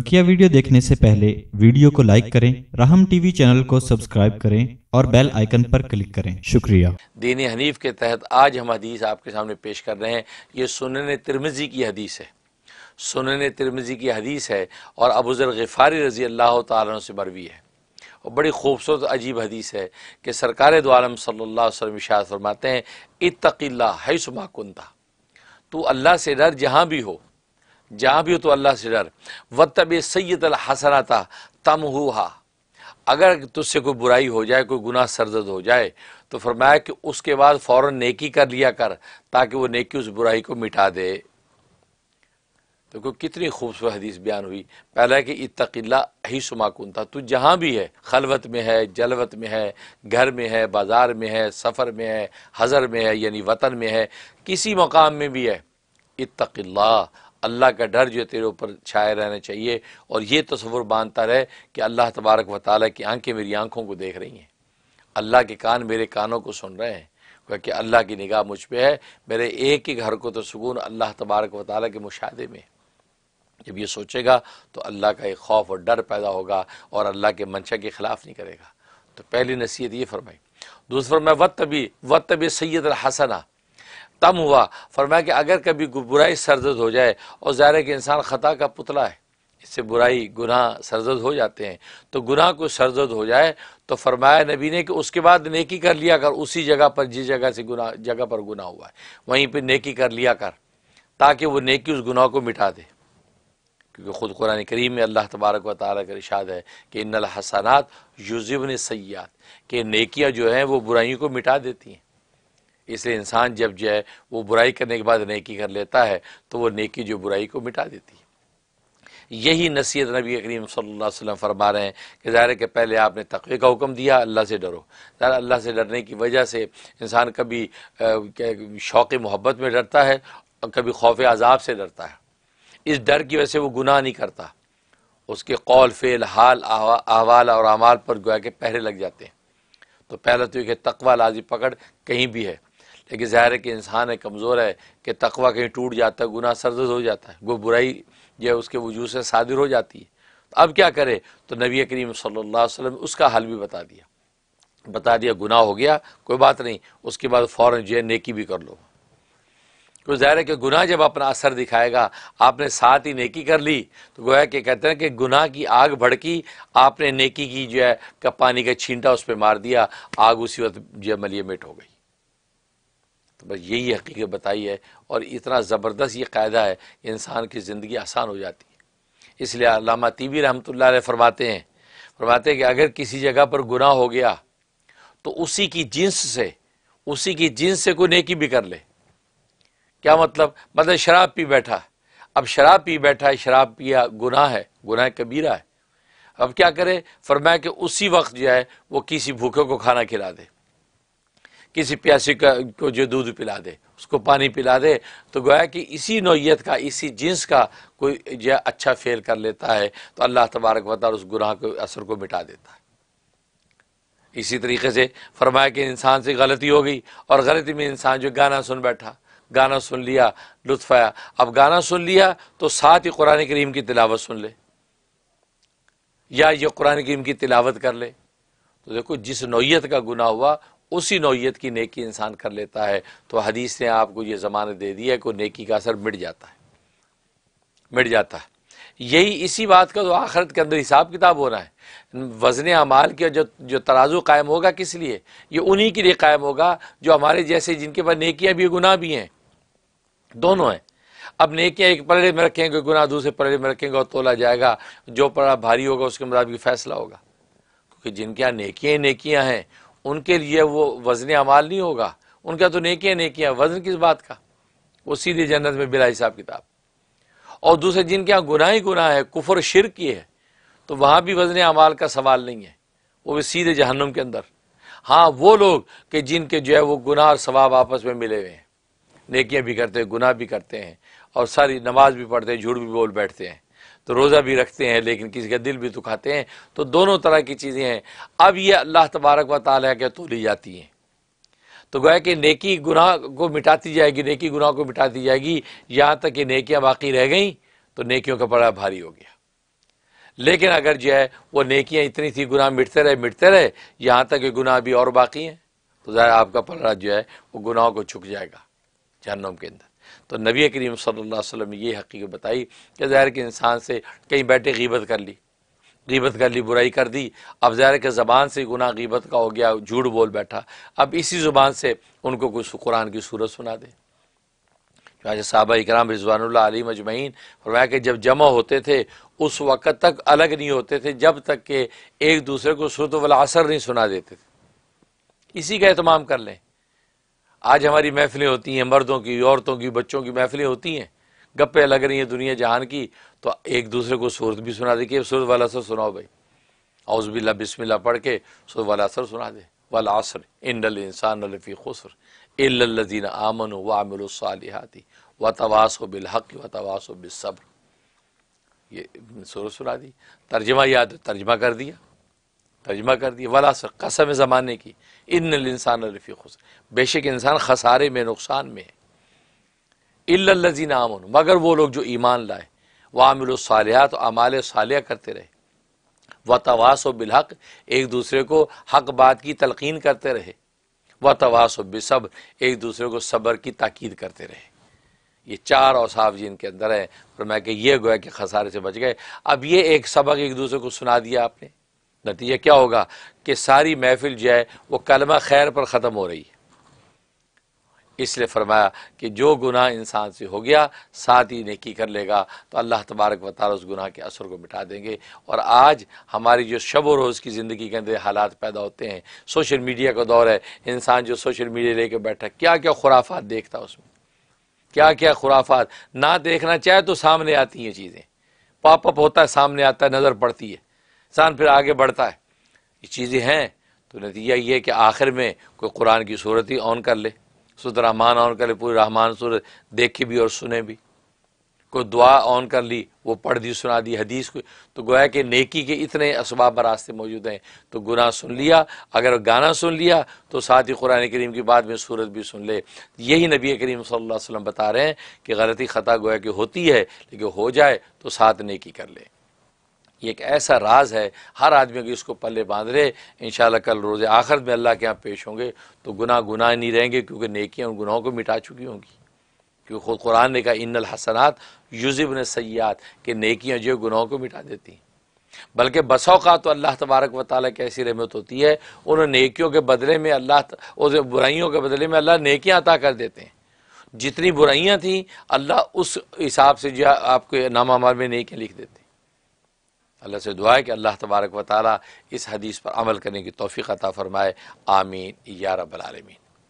बकिया वीडियो देखने से पहले वीडियो को लाइक करें राहम टीवी चैनल को सब्सक्राइब करें और बेल आइकन पर क्लिक करें शुक्रिया दीन हनीफ के तहत आज हम हदीस आपके सामने पेश कर रहे हैं ये सुनन तिरमिजी की हदीस है सुनन तिरमिजी की हदीस है और अबूज़र गफ़ारी रजी अल्लाह तु से मरवी है और बड़ी खूबसूरत अजीब हदीस है कि सरकार दोआलम सल्ला फरमाते हैं इतकील्ला हैसुमा कुंता तो अल्लाह से डर जहाँ भी हो जहाँ भी हो तो अल्लाह से डर व तब सैद हसराता तम हुआ अगर तुझसे कोई बुराई हो जाए कोई गुनाह सरजद हो जाए तो फरमाया कि उसके बाद फ़ौर नेकी कर लिया कर ताकि वो नेकी उस बुराई को मिटा दे तो क्यों कितनी खूबसूरत हदीस बयान हुई पहला है कि इतकल्ला ही सुमाकुन था तू जहाँ भी है खलवत में है जलवत में है घर में है बाज़ार में है सफ़र में है हज़र में है यानी वतन में है किसी मकाम में भी है इतकल्ला अल्लाह का डर जो तेरे ऊपर छाया रहना चाहिए और ये तस्वुर बांधता रहे कि अल्लाह तबारक व ताल की आंखें मेरी आंखों को देख रही हैं अल्लाह के कान मेरे कानों को सुन रहे हैं क्योंकि अल्लाह की निगाह मुझ पर है मेरे एक ही घर को तो सुकून अल्लाह तबारक व ताल के मुशाहे में जब ये सोचेगा तो अल्लाह का एक खौफ और डर पैदा होगा और अल्लाह के मंशा के ख़िलाफ़ नहीं करेगा तो पहली नसीहत ये फरमाई दूसरा मैं वत तभी वत तबी सैदल हसना तम हुआ फरमाया कि अगर कभी बुराई सरजद हो जाए और ज़ाहिर है कि इंसान ख़ता का पुतला है इससे बुराई गुनाह सरजद हो जाते हैं तो गुनाह को सरजद हो जाए तो फरमाया नबी ने कि उसके बाद नेकी कर लिया कर उसी जगह पर जिस जगह से गुनाह जगह पर गुनाह हुआ है वहीं पर नेकी कर लिया कर ताकि वह नेकी उस गुनाह को मिटा दे क्योंकि ख़ुद कुरान करीम में अल्लाह तबारक व ताली का इशाद है कि इन हसनात युजबन सयाद के नेकियाँ जो हैं वो बुराइयों को मिटा देती हैं इसलिए इंसान जब जो है वो बुराई करने के बाद नेकी कर लेता है तो वो नेकी जो बुराई को मिटा देती है यही नसीहत नबी करीम सल्लल्लाहु अलैहि वसल्लम फरमा रहे हैं कि ज़ाहिर के पहले आपने तकवे का हुक्म दिया अल्लाह से डरो ज़रा अल्लाह से डरने की वजह से इंसान कभी शौक़ मोहब्बत में डरता है और कभी खौफ अजाब से डरता है इस डर की वजह से वो गुनाह नहीं करता उसके कौल फेल हाल अहवाल और अमाल पर गोया के पहरे लग जाते हैं तो पहला तो यह तकवा लाजी पकड़ कहीं भी है लेकिन ज़ाहिर है कि इंसान है कमज़ोर है कि तकवा कहीं टूट जाता है गुना सरज हो जाता है वो बुराई जो है उसके वजूद से सादिर हो जाती है तो अब क्या करे तो नबी करीम सल्ला वसम उसका हल भी बता दिया बता दिया गुनाह हो गया कोई बात नहीं उसके बाद फ़ौर जो है नेकी भी कर लो क्योंकि ज़ाहिर है कि गुनाह जब अपना असर दिखाएगा आपने साथ ही नेकी कर ली तो गोया कि कहते हैं कि गुनाह की आग भड़की आपने नेकी की जो है का पानी का छींटा उस पर मार दिया आग उसी वक्त जो है मलिए मेट हो गई तो बस यही हकीकत बताई है और इतना ज़बरदस्त ये कायदा है इंसान की ज़िंदगी आसान हो जाती है इसलिए अलामा तीबी रहमत फरमाते हैं फरमाते हैं कि अगर किसी जगह पर गुनाह हो गया तो उसी की जिन्स से उसी की जिन्स से कोई नेकी भी कर ले क्या मतलब मतलब शराब पी बैठा अब शराब पी बैठा है शराब पिया गुनाह है गुनाह कबीरा है अब क्या करे फरमाया कि उसी वक्त जो है वो किसी भूखे को खाना खिला दे किसी प्यासी का को जो दूध पिला दे उसको पानी पिला दे तो गोया कि इसी नोयत का इसी जिन्स का कोई जो अच्छा फेल कर लेता है तो अल्लाह तबारक वाल उस गुनाह के असर को मिटा देता है इसी तरीके से फरमाया कि इंसान से गलती हो गई और गलती में इंसान जो गाना सुन बैठा गाना सुन लिया लुत्फ आया अब गाना सुन लिया तो साथ ही कुरान करीम की तिलावत सुन ले या ये कुरान करीम की तिलावत कर ले तो देखो जिस नोयत का गुना हुआ उसी नौीयत की नेकी इंसान कर लेता है तो हदीस ने आपको ये ज़मानत दे दिया है नेकी का असर मिट जाता है मिट जाता है यही इसी बात का तो आखरत के अंदर हिसाब किताब होना है वजन अमाल के जो जो तराजू कायम होगा किस लिए ये उन्हीं के लिए कायम होगा जो हमारे जैसे जिनके पास नेकियाँ भी गुनाह भी हैं दोनों हैं अब नेकियाँ एक पलड़े में रखेंगे गुनाह दूसरे पलड़े में रखेंगे और तोला जाएगा जो पड़ा भारी होगा उसके मुताबिक फैसला होगा क्योंकि जिनके यहाँ नेकियाँ नेकियाँ हैं उनके लिए वो वजन अमाल नहीं होगा उनका तो नेकियाँ नेकियाँ वजन किस बात का वो सीधे जन्नत में बिला हिसाब किताब और दूसरे जिनके यहाँ गुनाह ही गुनाह है कुफर शिर की है तो वहाँ भी वजन अमाल का सवाल नहीं है वो भी सीधे जहनम के अंदर हाँ वो लोग कि जिनके जो है वो गुनाह और स्वाब आपस में मिले हुए हैं नेकियाँ भी करते हैं गुनाह भी करते हैं और सारी नमाज भी पढ़ते हैं झूठ भी बोल बैठते हैं तो रोज़ा भी रखते हैं लेकिन किसी का दिल भी दुखाते हैं तो दोनों तरह की चीज़ें हैं अब ये अल्लाह तबारक व ताली के तो ली जाती हैं तो गोया कि नेकी गुनाह को मिटाती जाएगी नेकी गुनाह को मिटाती जाएगी यहाँ तक कि नेकियाँ बाकी रह गई तो नेकियों का बड़ा भारी हो गया लेकिन अगर जो है वो नेकियाँ इतनी थी गुनाह मिटते रहे मिटते रहे यहाँ तक कि गुनाह भी और बाकी हैं तो ज़रा आपका पलड़ा जो है वो गुनाहों को छुक जाएगा जहनम के अंदर तो नबी करीम सल्ला वसम ने ये हकीकत बताई कि ज़ाहिर के इंसान से कहीं बैठे गीबत कर ली गीबत कर ली बुराई कर दी अब ज़ाहिर के ज़बान से गुनाह गीबत का हो गया झूठ बोल बैठा अब इसी ज़ुबान से उनको कुछ कुरान की सूरत सुना दे चाहे साहबा इकराम रिजवान अली मजमैन फरमाया कि जब जमा होते थे उस वक़्त तक अलग नहीं होते थे जब तक कि एक दूसरे को सूरत वाला असर नहीं सुना देते थे इसी का अहतमाम कर लें आज हमारी महफिलें होती हैं मर्दों की औरतों की बच्चों की महफिलें होती हैं गप्पे लग रही हैं दुनिया जहान की तो एक दूसरे को सूरत भी सुना दे कि सूरत वाला असर सुनाओ भाई औजबिल्ला बिस्मिल्ला पढ़ के सूरत वाला असर सुना दे वाला असर इन इंसान लफ़ी खुसर इल्लजीन आमन वामिलसालहाती व तवास बिलहक व तवास बिसब्र ये सूरत सुना दी तर्जमा याद तर्जमा कर दिया तर्जमा कर दिया वला सर कसम ज़माने की इन इंसान रफ़ी खुश बेशक इंसान खसारे में नुकसान में है इल्लजी आमन मगर वो लोग जो ईमान लाए वामिल सालिया तो अमाल सालिया करते रहे व तवास बिलहक एक दूसरे को हक बात की तलकिन करते रहे व तवास बेसब्र एक दूसरे को सब्र की ताकीद करते रहे ये चार औसाफ जी इनके अंदर हैं और मैं कि ये गोया कि खसारे से बच गए अब ये एक सबक एक दूसरे को सुना दिया आपने नतीजा क्या होगा कि सारी महफिल जो है वो कलमा खैर पर ख़त्म हो रही है इसलिए फरमाया कि जो गुनाह इंसान से हो गया साथ ही नेकी कर लेगा तो अल्लाह तबारक वाली उस गुनाह के असर को मिटा देंगे और आज हमारी जो शब व रोज़ की ज़िंदगी के अंदर हालात पैदा होते हैं सोशल मीडिया का दौर है इंसान जो सोशल मीडिया लेके बैठा क्या क्या खुराफात देखता उसमें क्या क्या खुराफात ना देखना चाहे तो सामने आती हैं चीज़ें पॉपअप होता है सामने आता है नज़र पड़ती है इंसान फिर आगे बढ़ता है ये चीज़ें हैं तो नतीजा ये है कि आखिर में कोई कुरान की सूरत ही ऑन कर ले सूरत रहमान ऑन कर ले पूरी रहमान सूरत देखे भी और सुने भी कोई दुआ ऑन कर ली वो पढ़ दी सुना दी हदीस को तो गोया कि नेकी के इतने असबाब रास्ते मौजूद हैं तो गुना सुन लिया अगर गाना सुन लिया तो साथ ही कुरान करीम की बाद में सूरत भी सुन ले यही नबी करीम सल्लल्लाहु अलैहि वसल्लम बता रहे हैं कि गलती ख़ता गोया की होती है लेकिन हो जाए तो साथ नेकी कर ले ये एक ऐसा राज है हर आदमी अगर इसको पल्ले बांध रहे इन कल रोज़ आखिर में अल्लाह के यहाँ पेश होंगे तो गुनाह गुनाह नहीं रहेंगे क्योंकि नेकियाँ उन गुनाहों को मिटा चुकी होंगी क्योंकि खुद कुरान ने कहा इन हसनात युजब ने सयात कि नेकियाँ जो गुनाहों को मिटा देती हैं बल्कि बसौका तो अल्लाह तबारक व ताली की ऐसी रहमत होती है उन नेकियों के बदले में अल्लाह उस बुराइयों के बदले में अल्लाह नेकियाँ अता कर देते हैं जितनी बुराइयाँ थीं अल्लाह उस हिसाब से जो आपके नामा मार में नेकियाँ लिख देते अल्लाह से दुआ है कि अल्लाह तबारक व ताली इस हदीस पर अमल करने की तोफ़ी अता फ़रमाए आमीन या रबालमीन